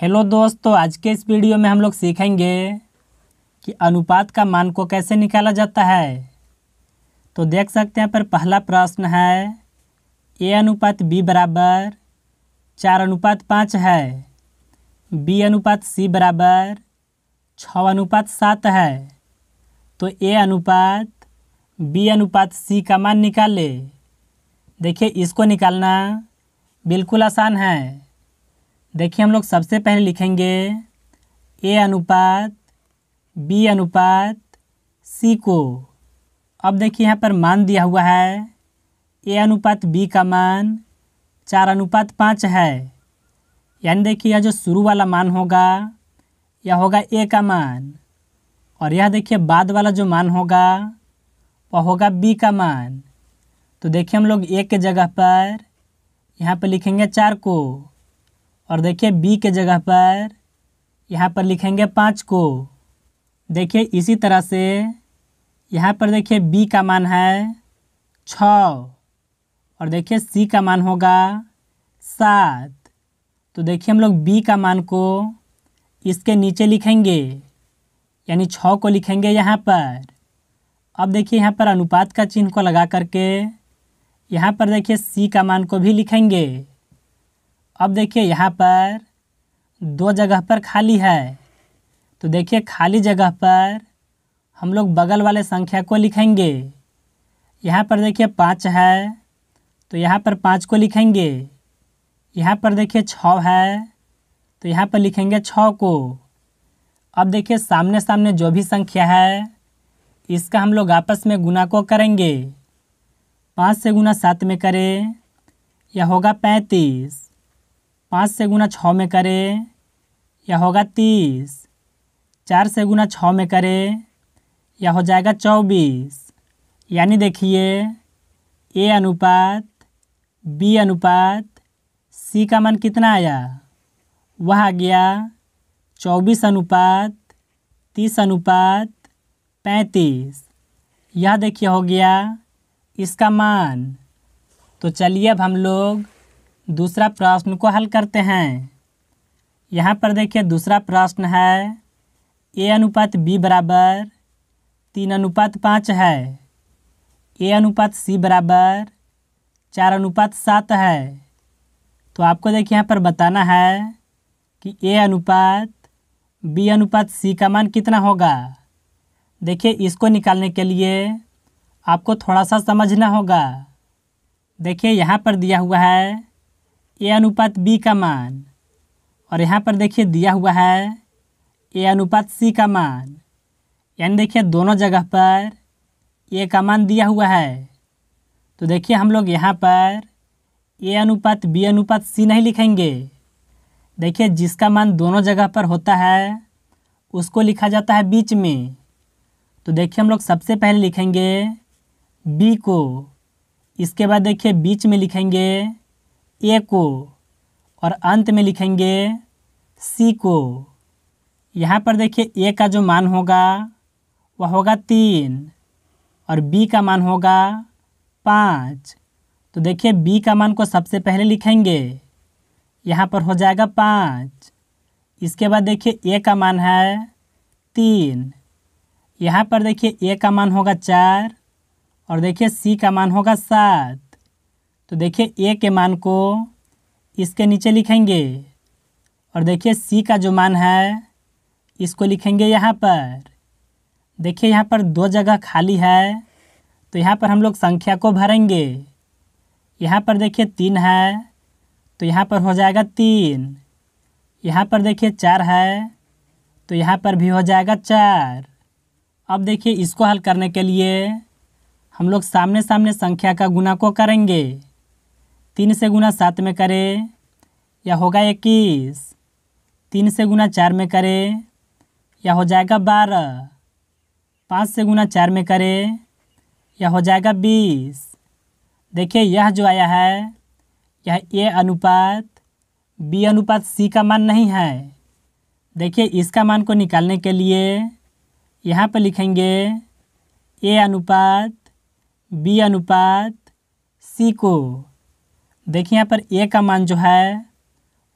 hello दोस्तों आज के इस वीडियो में हम लोग सीखेंगे कि अनुपात का मान को कैसे निकाला जाता है तो देख सकते हैं पर पहला प्रश्न है ए अनुपात बी बराबर चार अनुपात पाँच है बी अनुपात सी बराबर छः अनुपात सात है तो ए अनुपात बी अनुपात सी का मान निकाले देखिए इसको निकालना बिल्कुल आसान है देखिए हम लोग सबसे पहले लिखेंगे ए अनुपात बी अनुपात सी को अब देखिए यहाँ पर मान दिया हुआ है ए अनुपात बी का मान चार अनुपात पाँच है यानी देखिए यह जो शुरू वाला मान होगा यह होगा ए का मान और यह देखिए बाद वाला जो मान होगा वह होगा बी का मान तो देखिए हम लोग ए के जगह पर यहाँ पर लिखेंगे चार को और देखिए बी के जगह पर यहाँ पर लिखेंगे पाँच को देखिए इसी तरह से यहाँ पर देखिए बी का मान है छ और देखिए सी का मान होगा सात तो देखिए हम लोग बी का मान को इसके नीचे लिखेंगे यानी छ को लिखेंगे यहाँ पर अब देखिए यहाँ पर अनुपात का चिन्ह को लगा करके यहाँ पर देखिए सी का मान को भी लिखेंगे अब देखिए यहाँ पर दो जगह पर खाली है तो देखिए खाली जगह पर हम लोग बगल वाले संख्या को लिखेंगे यहाँ पर देखिए पाँच है तो यहाँ पर पाँच को लिखेंगे यहाँ पर देखिए छ है तो यहाँ पर लिखेंगे छ को अब देखिए सामने सामने जो भी संख्या है इसका हम लोग आपस में गुना को करेंगे पाँच से गुना सात में करें यह होगा पैंतीस पाँच से गुना छः में करें यह होगा तीस चार से गुना छः में करें यह हो जाएगा चौबीस यानी देखिए ए अनुपात बी अनुपात सी का मान कितना आया वह आ गया चौबीस अनुपात तीस अनुपात पैंतीस यह देखिए हो गया इसका मान तो चलिए अब हम लोग दूसरा प्रश्न को हल करते हैं यहाँ पर देखिए दूसरा प्रश्न है ए अनुपात बी बराबर तीन अनुपात पाँच है ए अनुपात सी बराबर चार अनुपात सात है तो आपको देखिए यहाँ पर बताना है कि ए अनुपात बी अनुपात सी का मान कितना होगा देखिए इसको निकालने के लिए आपको थोड़ा सा समझना होगा देखिए यहाँ पर दिया हुआ है ए अनुपात बी का मान और यहाँ पर देखिए दिया हुआ है ए अनुपात सी का मान यानी देखिए दोनों जगह पर ए का मान दिया हुआ है तो देखिए हम लोग यहाँ पर ए अनुपात बी अनुपात सी नहीं लिखेंगे देखिए जिसका मान दोनों जगह पर होता है उसको लिखा जाता है बीच में तो देखिए हम लोग सबसे पहले लिखेंगे बी को इसके बाद देखिए बीच में लिखेंगे ए को और अंत में लिखेंगे सी को यहाँ पर देखिए ए का जो मान होगा वह होगा तीन और बी का मान होगा पाँच तो देखिए बी का मान को सबसे पहले लिखेंगे यहाँ पर हो जाएगा पाँच इसके बाद देखिए ए का मान है तीन यहाँ पर देखिए ए का मान होगा चार और देखिए सी का मान होगा सात तो देखिए ए के मान को इसके नीचे लिखेंगे और देखिए सी का जो मान है इसको लिखेंगे यहाँ पर देखिए यहाँ पर दो जगह खाली है तो यहाँ पर हम लोग संख्या को भरेंगे यहाँ पर देखिए तीन है तो यहाँ पर हो जाएगा तीन यहाँ पर देखिए चार है तो यहाँ पर भी हो जाएगा चार अब देखिए इसको हल करने के लिए हम लोग सामने सामने संख्या का गुना को करेंगे तीन से गुना सात में करें या होगा इक्कीस तीन से गुना चार में करें या हो जाएगा बारह पाँच से गुना चार में करें या हो जाएगा बीस देखिए यह जो आया है यह ए अनुपात बी अनुपात सी का मान नहीं है देखिए इसका मान को निकालने के लिए यहाँ पर लिखेंगे ए अनुपात बी अनुपात सी को देखिए यहाँ पर ए का मान जो है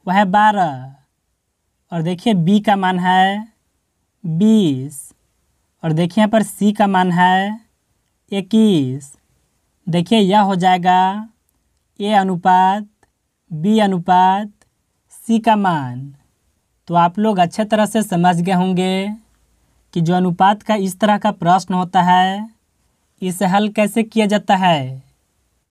वह है बारह और देखिए बी का मान है बीस और देखिए यहाँ पर सी का मान है इक्कीस देखिए यह हो जाएगा ए अनुपात बी अनुपात सी का मान तो आप लोग अच्छे तरह से समझ गए होंगे कि जो अनुपात का इस तरह का प्रश्न होता है इसे हल कैसे किया जाता है